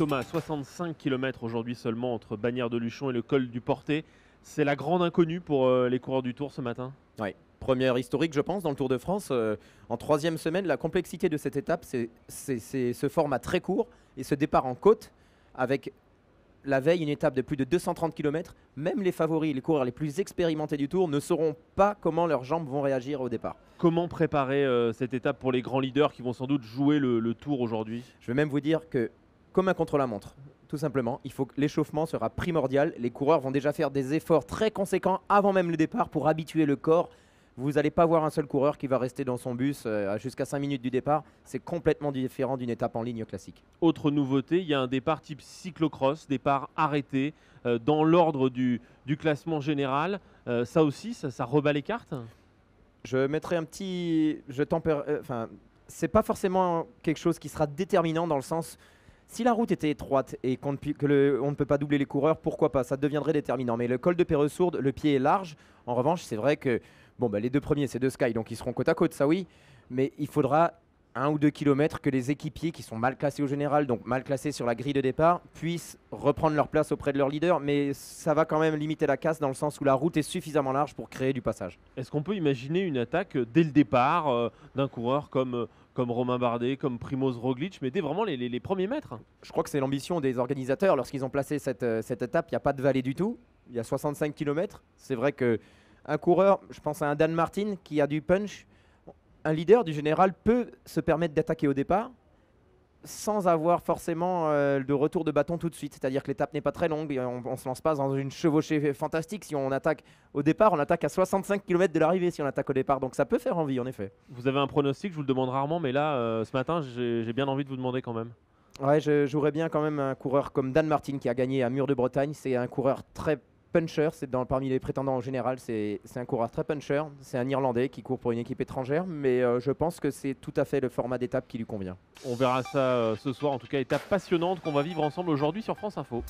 Thomas, 65 km aujourd'hui seulement entre Bagnères de Luchon et le col du Porté. C'est la grande inconnue pour euh, les coureurs du Tour ce matin Oui, première historique je pense dans le Tour de France. Euh, en troisième semaine, la complexité de cette étape, c'est ce format très court et ce départ en côte avec la veille une étape de plus de 230 km. Même les favoris, les coureurs les plus expérimentés du Tour ne sauront pas comment leurs jambes vont réagir au départ. Comment préparer euh, cette étape pour les grands leaders qui vont sans doute jouer le Tour aujourd'hui Je vais même vous dire que comme un contre-la-montre. Tout simplement, il faut que l'échauffement sera primordial. Les coureurs vont déjà faire des efforts très conséquents avant même le départ pour habituer le corps. Vous n'allez pas voir un seul coureur qui va rester dans son bus euh, jusqu'à 5 minutes du départ. C'est complètement différent d'une étape en ligne classique. Autre nouveauté, il y a un départ type cyclocross, départ arrêté euh, dans l'ordre du, classement général. Euh, ça aussi, ça, rebat les cartes Je mettrai un petit. Je tempère. Enfin, c'est pas forcément quelque chose qui sera déterminant dans le sens si la route était étroite et qu'on ne, peut pas doubler les coureurs, pourquoi pas Ça deviendrait déterminant. Mais le col de Péresourde, le pied est large. En revanche, c'est vrai que bon, bah, les deux premiers, c'est deux Sky, donc ils seront côte à côte, ça oui. Mais il faudra un ou deux kilomètres que les équipiers qui sont mal classés au général, donc mal classés sur la grille de départ, puissent reprendre leur place auprès de leur leader. Mais ça va quand même limiter la casse dans le sens où la route est suffisamment large pour créer du passage. Est-ce qu'on peut imaginer une attaque dès le départ euh, d'un coureur comme euh, comme Romain Bardet, comme Primoz Roglic, mais dès vraiment les, premiers maîtres. Je crois que c'est l'ambition des organisateurs lorsqu'ils ont placé cette, euh, étape. Il n'y a pas de vallée du tout. Il y a 65 km. C'est vrai que un coureur, je pense à un Dan Martin qui a du punch, un leader du général peut se permettre d'attaquer au départ sans avoir forcément euh, de retour de bâton tout de suite. C'est-à-dire que l'étape n'est pas très longue, on, ne se lance pas dans une chevauchée fantastique. Si on attaque au départ, on attaque à 65 km de l'arrivée si on attaque au départ. Donc ça peut faire envie en effet. Vous avez un pronostic, je vous le demande rarement, mais là, euh, ce matin, j'ai bien envie de vous demander quand même. Ouais, je bien quand même un coureur comme Dan Martin qui a gagné à Mur de Bretagne. C'est un coureur très puncher, c'est dans, parmi les prétendants en général, c'est, un coureur très puncher. C'est un Irlandais qui court pour une équipe étrangère, mais euh, je pense que c'est tout à fait le format d'étape qui lui convient. On verra ça euh, ce soir, en tout cas étape passionnante qu'on va vivre ensemble aujourd'hui sur France Info.